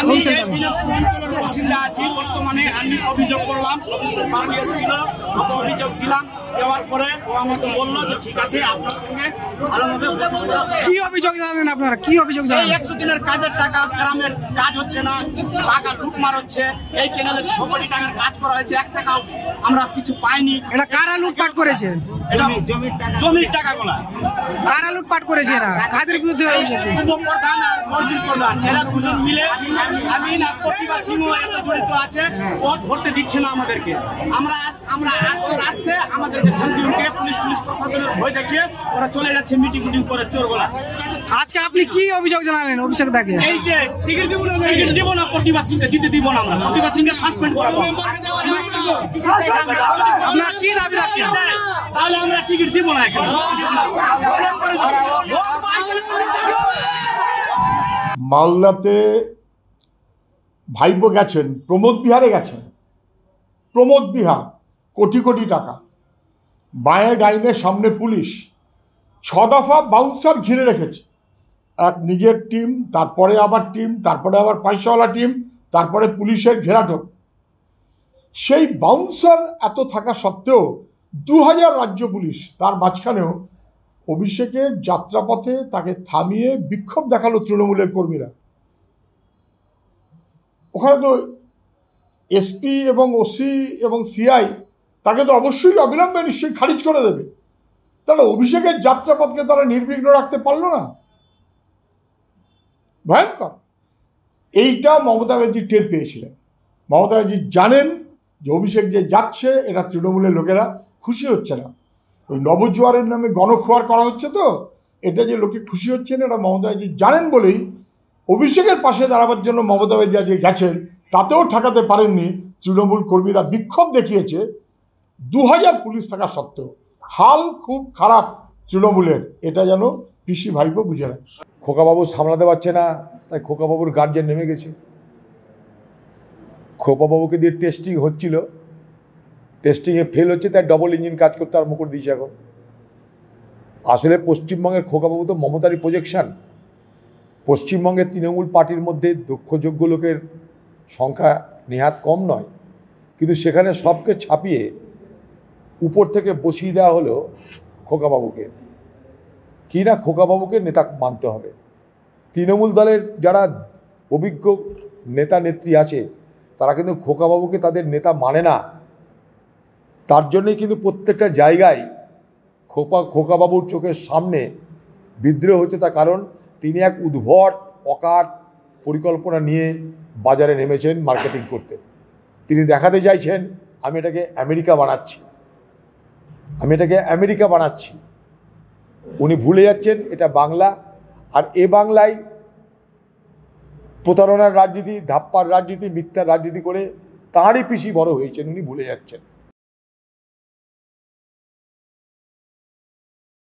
আমি অঞ্চলের বাসিন্দা আছি বর্তমানে আমি অভিযোগ করলাম অভিযোগ দিলাম দেওয়ার পরে ও আমাকে যে ঠিক আছে আপনার সঙ্গে ভালোভাবে কি অভিযোগ আপনারা কি অভিযোগ একশো দিনের কাজের টাকা গ্রামের কাজ হচ্ছে না টাকা লুট হচ্ছে এই চ্যানেলে ছ কোটি টাকার কাজ করা হয়েছে এক টাকা আমরা কিছু পাইনি এটা কারা লুটপাট করেছে জমির টাকা গুলা কারা লুটপাট করেছে এরা কাদের বিরুদ্ধে প্রধান এরা দুজন মিলে আমিন আকতিবা সিংহ এত জড়িত আছে ও ধরতে দিচ্ছে না আমাদেরকে আমরা আমরা আসছে আমাদেরকে ধমকি পুলিশ টুলিশ প্রশাসনের ভয় দেখিয়ে ওরা চলে যাচ্ছে মিটিং মিটিং করে চোরগোলা আজকে আপনি কি অভিযোগ জানালেন অভিষেক দাকে এই যে টিকিট দিব না টিকিট দিব না প্রতিবাদ সিংকে দিতে দিব না আমরা প্রতিবাদ সিংকে সাসপেন্ড করাবো আপনার কি দাবি রাখছেন তাহলে আমরা টিকিট দিব না এখন মালদাতে ভাইব্য গেছেন প্রমোদ বিহারে গেছেন প্রমোদ বিহার কোটি কোটি টাকা বাঁয়ের ডাইনে সামনে পুলিশ ছ দফা বাউন্সার ঘিরে রেখেছে এক নিজের টিম তারপরে আবার টিম তারপরে আবার পয়সাওয়ালা টিম তারপরে পুলিশের ঘেরাটক সেই বাউন্সার এত থাকা সত্ত্বেও দু হাজার রাজ্য পুলিশ তার মাঝখানেও অভিষেকের যাত্রাপথে তাকে থামিয়ে বিক্ষোভ দেখালো তৃণমূলের কর্মীরা ওখানে তো এসপি এবং ওসি এবং সিআই তাকে তো অবশ্যই অবিলম্বে নিশ্চয়ই খারিজ করে দেবে তাহলে অভিষেকের যাত্রাপথকে তারা নির্বিঘ্ন রাখতে পারল না ভয়ঙ্কর এইটা মমতা ব্যানার্জি টের পেয়েছিলেন মমতা ব্যানার্জি জানেন যে অভিষেক যে যাচ্ছে এটা তৃণমূলের লোকেরা খুশি হচ্ছে না ওই নবজোয়ারের নামে গণখোয়ার করা হচ্ছে তো এটা যে লোকে খুশি হচ্ছে না এটা মমতা ব্যানার্জি জানেন বলেই অভিষেকের পাশে দাঁড়াবার জন্য মমতা ব্যানার্জি গেছেন তাতেও ঠেকাতে পারেননি তৃণমূল কর্মীরা বিক্ষোভ দেখিয়েছে দু হাজার পুলিশ থাকা সত্ত্বেও হাল খুব খারাপ তৃণমূলের এটা যেন পিসি ভাইপো বুঝে না খোকাবাবু সামলাতে পারছে না তাই খোকাবাবুর গার্জেন নেমে গেছে খোকাবাবুকে দিয়ে টেস্টিং হচ্ছিল টেস্টিংয়ে ফেল হচ্ছে তাই ডবল ইঞ্জিন কাজ করতে আরম্ভ করে দিয়েছে এখন আসলে পশ্চিমবঙ্গের খোকাবাবু তো মমতারি প্রজেকশান পশ্চিমবঙ্গের তৃণমূল পার্টির মধ্যে দক্ষযোগ্য লোকের সংখ্যা নেহাত কম নয় কিন্তু সেখানে সবকে ছাপিয়ে উপর থেকে বসিয়ে দেওয়া হলো খোকাবাবুকে কি না খোকাবাবুকে নেতা মানতে হবে তৃণমূল দলের যারা অভিজ্ঞ নেতা নেত্রী আছে তারা কিন্তু খোকাবাবুকে তাদের নেতা মানে না তার জন্যই কিন্তু প্রত্যেকটা জায়গায় খোপা খোকাবাবুর চোখের সামনে বিদ্রোহ হচ্ছে তার কারণ তিনি এক উদ্ভট অকাট পরিকল্পনা নিয়ে বাজারে নেমেছেন মার্কেটিং করতে তিনি দেখাতে চাইছেন আমি এটাকে আমেরিকা বানাচ্ছি আমি এটাকে আমেরিকা বানাচ্ছি উনি ভুলে যাচ্ছেন এটা বাংলা আর এ বাংলায় প্রতারণার রাজনীতি ধাপ্পার রাজনীতি মিথ্যার রাজনীতি করে তাঁরই পিছিয়ে বড় হয়েছেন উনি ভুলে যাচ্ছেন